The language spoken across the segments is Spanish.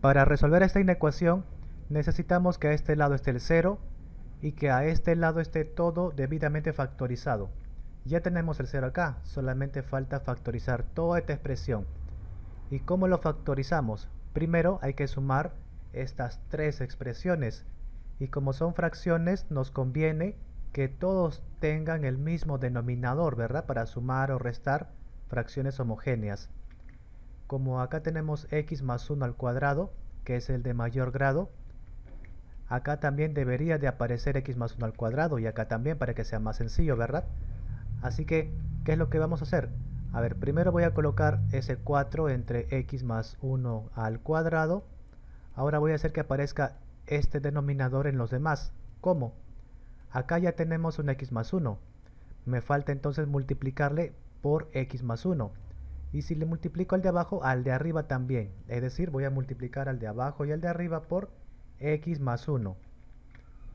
Para resolver esta inecuación necesitamos que a este lado esté el 0 y que a este lado esté todo debidamente factorizado. Ya tenemos el 0 acá, solamente falta factorizar toda esta expresión. ¿Y cómo lo factorizamos? Primero hay que sumar estas tres expresiones. Y como son fracciones, nos conviene que todos tengan el mismo denominador, ¿verdad? Para sumar o restar fracciones homogéneas como acá tenemos x más 1 al cuadrado, que es el de mayor grado, acá también debería de aparecer x más 1 al cuadrado y acá también para que sea más sencillo, ¿verdad? Así que, ¿qué es lo que vamos a hacer? A ver, primero voy a colocar ese 4 entre x más 1 al cuadrado. Ahora voy a hacer que aparezca este denominador en los demás. ¿Cómo? Acá ya tenemos un x más 1. Me falta entonces multiplicarle por x más 1. Y si le multiplico al de abajo, al de arriba también. Es decir, voy a multiplicar al de abajo y al de arriba por x más 1.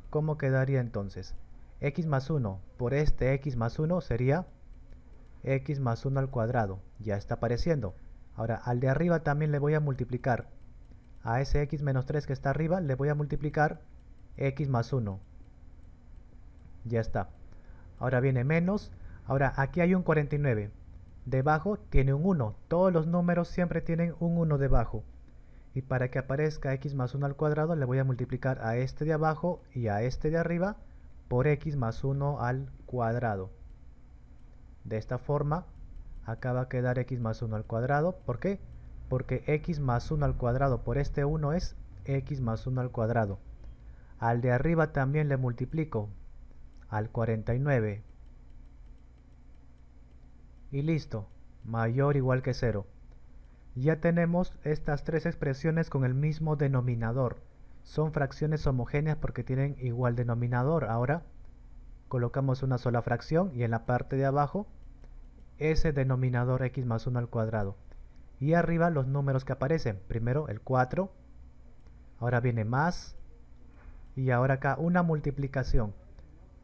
¿Cómo quedaría entonces? x más 1 por este x más 1 sería x más 1 al cuadrado. Ya está apareciendo. Ahora, al de arriba también le voy a multiplicar. A ese x menos 3 que está arriba le voy a multiplicar x más 1. Ya está. Ahora viene menos. Ahora, aquí hay un 49 debajo tiene un 1. Todos los números siempre tienen un 1 debajo. Y para que aparezca x más 1 al cuadrado, le voy a multiplicar a este de abajo y a este de arriba por x más 1 al cuadrado. De esta forma, acá va a quedar x más 1 al cuadrado. ¿Por qué? Porque x más 1 al cuadrado por este 1 es x más 1 al cuadrado. Al de arriba también le multiplico al 49 y listo, mayor igual que 0. Ya tenemos estas tres expresiones con el mismo denominador. Son fracciones homogéneas porque tienen igual denominador. Ahora colocamos una sola fracción y en la parte de abajo ese denominador x más 1 al cuadrado. Y arriba los números que aparecen. Primero el 4, ahora viene más y ahora acá una multiplicación.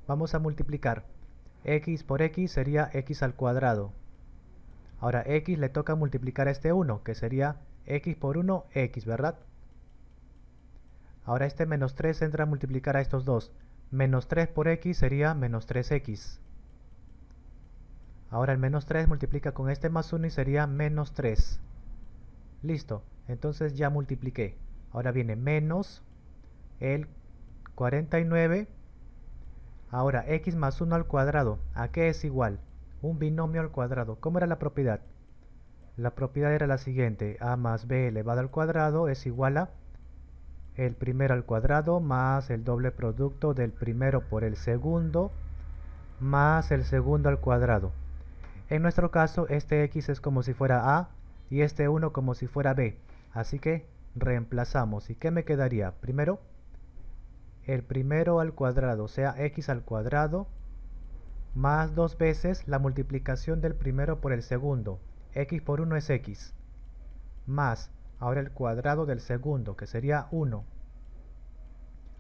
Vamos a multiplicar x por x sería x al cuadrado. Ahora x le toca multiplicar a este 1, que sería x por 1, x, ¿verdad? Ahora este menos 3 entra a multiplicar a estos dos. Menos 3 por x sería menos 3x. Ahora el menos 3 multiplica con este más 1 y sería menos 3. Listo, entonces ya multipliqué. Ahora viene menos el 49 Ahora, x más 1 al cuadrado, ¿a qué es igual? Un binomio al cuadrado. ¿Cómo era la propiedad? La propiedad era la siguiente, a más b elevado al cuadrado es igual a el primero al cuadrado más el doble producto del primero por el segundo más el segundo al cuadrado. En nuestro caso, este x es como si fuera a y este 1 como si fuera b. Así que reemplazamos. ¿Y qué me quedaría? Primero, el primero al cuadrado, o sea, x al cuadrado, más dos veces la multiplicación del primero por el segundo, x por 1 es x, más ahora el cuadrado del segundo, que sería 1.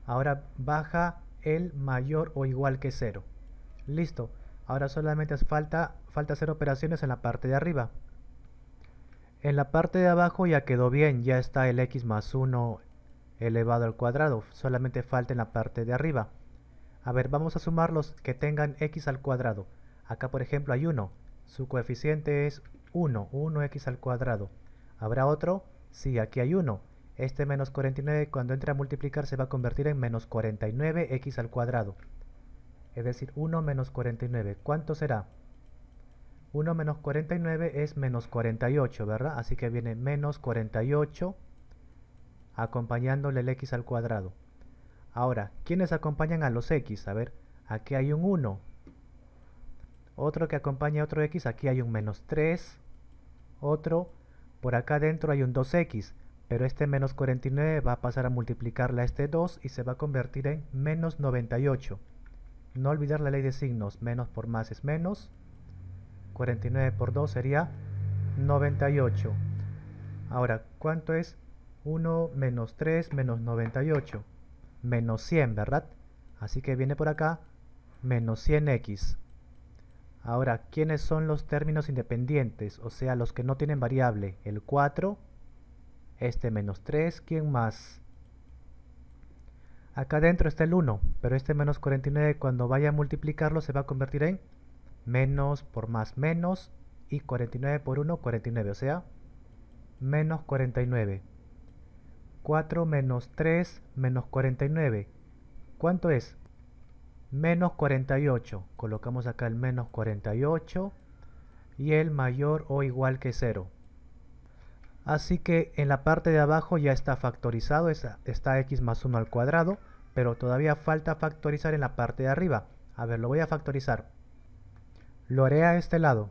Ahora baja el mayor o igual que 0. Listo, ahora solamente falta, falta hacer operaciones en la parte de arriba. En la parte de abajo ya quedó bien, ya está el x más 1 elevado al cuadrado, solamente falta en la parte de arriba. A ver, vamos a sumar los que tengan x al cuadrado. Acá por ejemplo hay uno, su coeficiente es 1, 1x al cuadrado. ¿Habrá otro? Sí, aquí hay uno. Este menos 49 cuando entre a multiplicar se va a convertir en menos 49x al cuadrado. Es decir, 1 menos 49. ¿Cuánto será? 1 menos 49 es menos 48, ¿verdad? Así que viene menos 48 acompañándole el x al cuadrado. Ahora, ¿quiénes acompañan a los x? A ver, aquí hay un 1. Otro que acompaña a otro x, aquí hay un menos 3. Otro, por acá adentro hay un 2x, pero este menos 49 va a pasar a multiplicarle a este 2 y se va a convertir en menos 98. No olvidar la ley de signos, menos por más es menos, 49 por 2 sería 98. Ahora, ¿cuánto es 1 menos 3 menos 98, menos 100, ¿verdad? Así que viene por acá, menos 100x. Ahora, ¿quiénes son los términos independientes? O sea, los que no tienen variable. El 4, este menos 3, ¿quién más? Acá adentro está el 1, pero este menos 49 cuando vaya a multiplicarlo se va a convertir en menos por más menos y 49 por 1, 49, o sea, menos 49. 4 menos 3 menos 49. ¿Cuánto es? Menos 48. Colocamos acá el menos 48 y el mayor o igual que 0. Así que en la parte de abajo ya está factorizado, está x más 1 al cuadrado, pero todavía falta factorizar en la parte de arriba. A ver, lo voy a factorizar. Lo haré a este lado.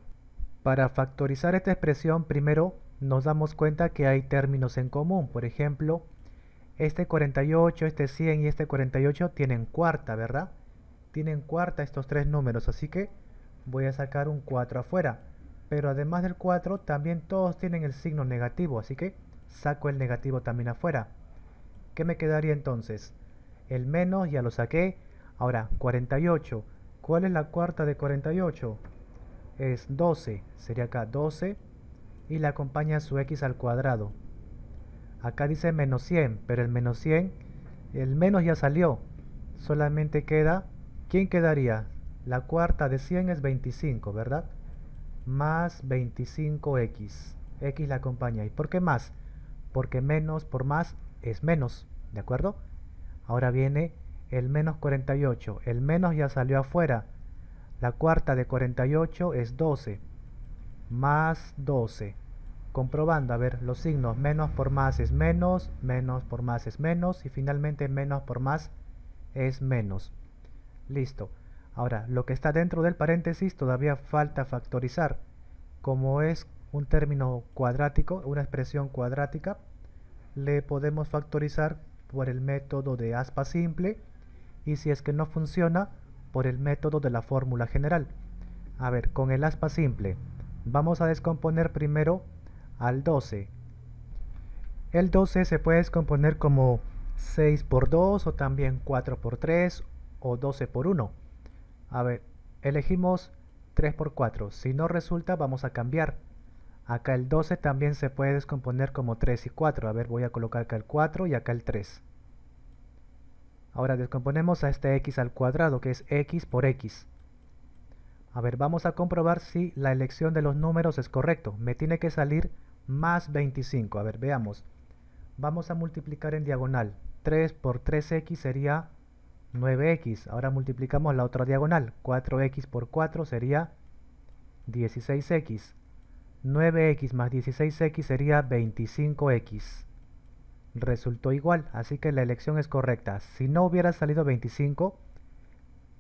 Para factorizar esta expresión, primero nos damos cuenta que hay términos en común. Por ejemplo, este 48, este 100 y este 48 tienen cuarta, ¿verdad? Tienen cuarta estos tres números, así que voy a sacar un 4 afuera. Pero además del 4, también todos tienen el signo negativo, así que saco el negativo también afuera. ¿Qué me quedaría entonces? El menos ya lo saqué. Ahora, 48. ¿Cuál es la cuarta de 48? Es 12. Sería acá 12 y le acompaña su x al cuadrado. Acá dice menos 100, pero el menos 100, el menos ya salió. Solamente queda, ¿quién quedaría? La cuarta de 100 es 25, ¿verdad? Más 25x. X la acompaña. ¿Y por qué más? Porque menos por más es menos, ¿de acuerdo? Ahora viene el menos 48. El menos ya salió afuera. La cuarta de 48 es 12. Más 12 comprobando, a ver, los signos menos por más es menos, menos por más es menos y finalmente menos por más es menos. Listo. Ahora, lo que está dentro del paréntesis todavía falta factorizar. Como es un término cuadrático, una expresión cuadrática, le podemos factorizar por el método de aspa simple y si es que no funciona, por el método de la fórmula general. A ver, con el aspa simple, vamos a descomponer primero al 12. El 12 se puede descomponer como 6 por 2 o también 4 por 3 o 12 por 1. A ver, elegimos 3 por 4. Si no resulta, vamos a cambiar. Acá el 12 también se puede descomponer como 3 y 4. A ver, voy a colocar acá el 4 y acá el 3. Ahora descomponemos a este x al cuadrado, que es x por x. A ver, vamos a comprobar si la elección de los números es correcto. Me tiene que salir más 25. A ver, veamos. Vamos a multiplicar en diagonal. 3 por 3x sería 9x. Ahora multiplicamos la otra diagonal. 4x por 4 sería 16x. 9x más 16x sería 25x. Resultó igual, así que la elección es correcta. Si no hubiera salido 25,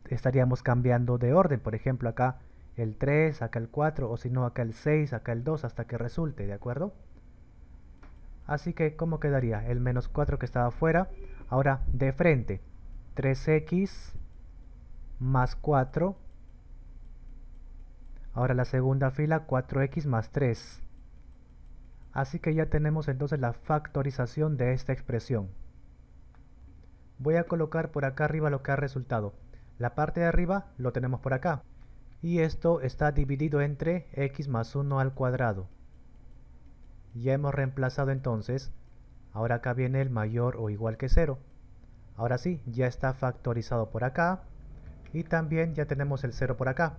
estaríamos cambiando de orden. Por ejemplo, acá el 3, acá el 4, o si no acá el 6, acá el 2, hasta que resulte, ¿de acuerdo? Así que, ¿cómo quedaría? El menos 4 que estaba afuera, ahora de frente, 3x más 4, ahora la segunda fila, 4x más 3. Así que ya tenemos entonces la factorización de esta expresión. Voy a colocar por acá arriba lo que ha resultado. La parte de arriba lo tenemos por acá y esto está dividido entre x más 1 al cuadrado. Ya hemos reemplazado entonces, ahora acá viene el mayor o igual que 0. Ahora sí, ya está factorizado por acá y también ya tenemos el 0 por acá.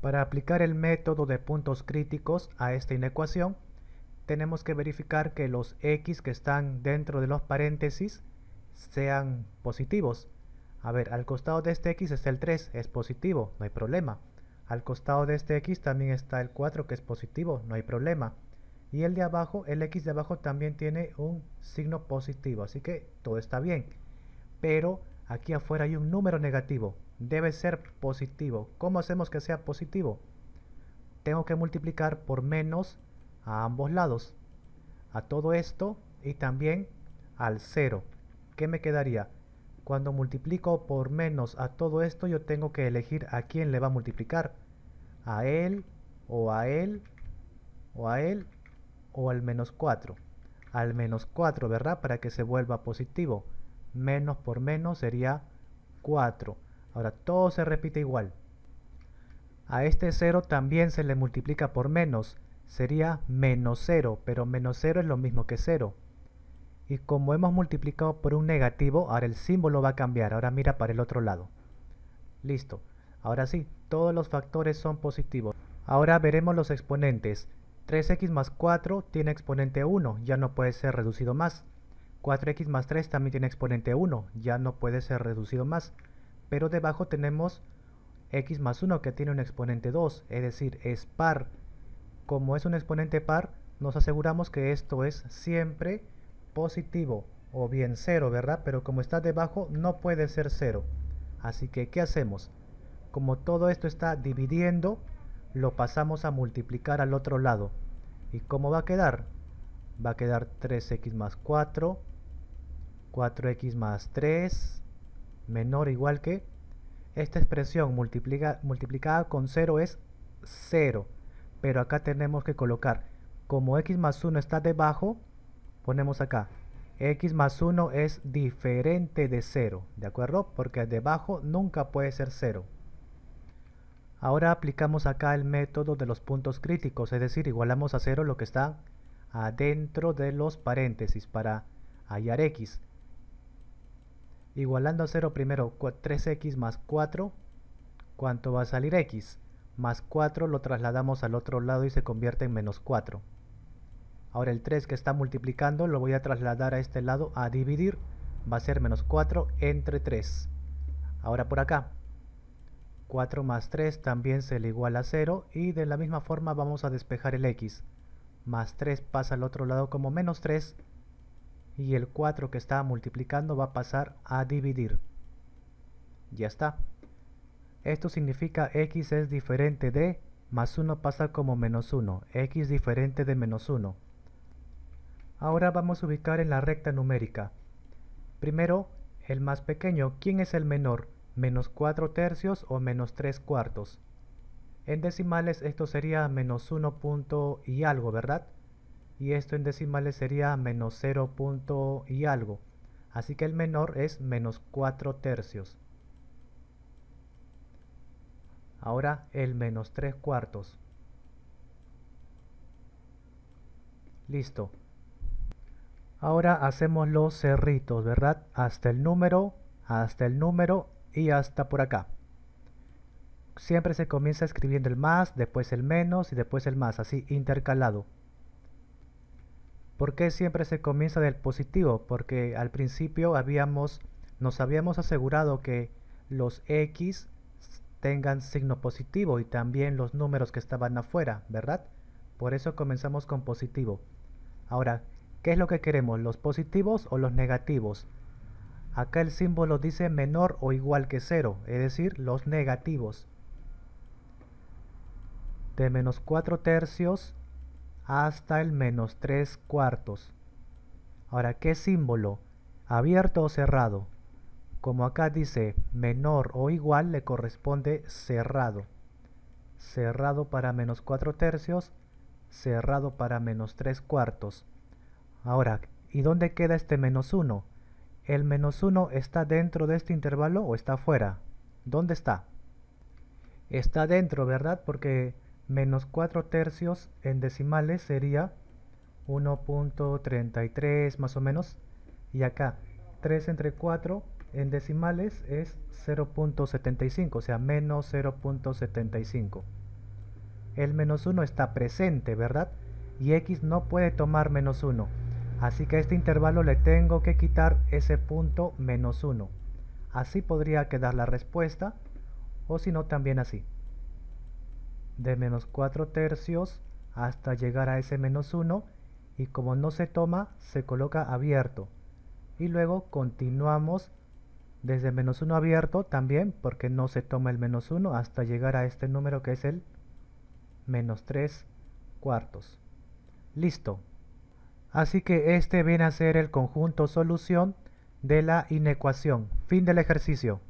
Para aplicar el método de puntos críticos a esta inecuación, tenemos que verificar que los x que están dentro de los paréntesis sean positivos. A ver, al costado de este x está el 3, es positivo, no hay problema. Al costado de este X también está el 4 que es positivo, no hay problema. Y el de abajo, el X de abajo también tiene un signo positivo, así que todo está bien. Pero aquí afuera hay un número negativo, debe ser positivo. ¿Cómo hacemos que sea positivo? Tengo que multiplicar por menos a ambos lados, a todo esto y también al 0. ¿Qué me quedaría? Cuando multiplico por menos a todo esto, yo tengo que elegir a quién le va a multiplicar. A él, o a él, o a él, o al menos 4. Al menos 4, ¿verdad? Para que se vuelva positivo. Menos por menos sería 4. Ahora, todo se repite igual. A este 0 también se le multiplica por menos. Sería menos 0, pero menos 0 es lo mismo que 0 y como hemos multiplicado por un negativo, ahora el símbolo va a cambiar, ahora mira para el otro lado. Listo. Ahora sí, todos los factores son positivos. Ahora veremos los exponentes. 3x más 4 tiene exponente 1, ya no puede ser reducido más. 4x más 3 también tiene exponente 1, ya no puede ser reducido más. Pero debajo tenemos x más 1 que tiene un exponente 2, es decir, es par. Como es un exponente par, nos aseguramos que esto es siempre positivo o bien 0, ¿verdad? Pero como está debajo no puede ser 0. Así que, ¿qué hacemos? Como todo esto está dividiendo, lo pasamos a multiplicar al otro lado. ¿Y cómo va a quedar? Va a quedar 3x más 4, 4x más 3, menor o igual que... Esta expresión multiplica, multiplicada con 0 es 0. Pero acá tenemos que colocar, como x más 1 está debajo, ponemos acá x más 1 es diferente de 0, ¿de acuerdo? Porque debajo nunca puede ser 0. Ahora aplicamos acá el método de los puntos críticos, es decir, igualamos a 0 lo que está adentro de los paréntesis para hallar x. Igualando a 0 primero 3x más 4, ¿cuánto va a salir x? Más 4 lo trasladamos al otro lado y se convierte en menos 4. Ahora el 3 que está multiplicando lo voy a trasladar a este lado a dividir. Va a ser menos 4 entre 3. Ahora por acá. 4 más 3 también se le igual a 0. Y de la misma forma vamos a despejar el x. Más 3 pasa al otro lado como menos 3. Y el 4 que está multiplicando va a pasar a dividir. Ya está. Esto significa x es diferente de más 1 pasa como menos 1. x diferente de menos 1 Ahora vamos a ubicar en la recta numérica. Primero, el más pequeño. ¿Quién es el menor? Menos 4 tercios o menos 3 cuartos. En decimales esto sería menos 1 punto y algo, ¿verdad? Y esto en decimales sería menos 0 punto y algo. Así que el menor es menos 4 tercios. Ahora el menos 3 cuartos. Listo. Ahora hacemos los cerritos, ¿verdad? Hasta el número, hasta el número y hasta por acá. Siempre se comienza escribiendo el más, después el menos y después el más, así intercalado. ¿Por qué siempre se comienza del positivo? Porque al principio habíamos, nos habíamos asegurado que los X tengan signo positivo y también los números que estaban afuera, ¿verdad? Por eso comenzamos con positivo. Ahora, ¿Qué es lo que queremos? ¿Los positivos o los negativos? Acá el símbolo dice menor o igual que 0, es decir, los negativos. De menos 4 tercios hasta el menos 3 cuartos. Ahora, ¿qué símbolo? ¿Abierto o cerrado? Como acá dice menor o igual, le corresponde cerrado. Cerrado para menos 4 tercios, cerrado para menos 3 cuartos. Ahora, ¿y dónde queda este menos 1? ¿El menos 1 está dentro de este intervalo o está afuera? ¿Dónde está? Está dentro, ¿verdad? Porque menos 4 tercios en decimales sería 1.33 más o menos. Y acá, 3 entre 4 en decimales es 0.75, o sea, menos 0.75. El menos 1 está presente, ¿verdad? Y x no puede tomar menos 1. Así que a este intervalo le tengo que quitar ese punto menos 1. Así podría quedar la respuesta, o si no también así. De menos 4 tercios hasta llegar a ese menos 1 y como no se toma, se coloca abierto. Y luego continuamos desde menos 1 abierto también porque no se toma el menos 1 hasta llegar a este número que es el menos 3 cuartos. Listo. Así que este viene a ser el conjunto solución de la inecuación. Fin del ejercicio.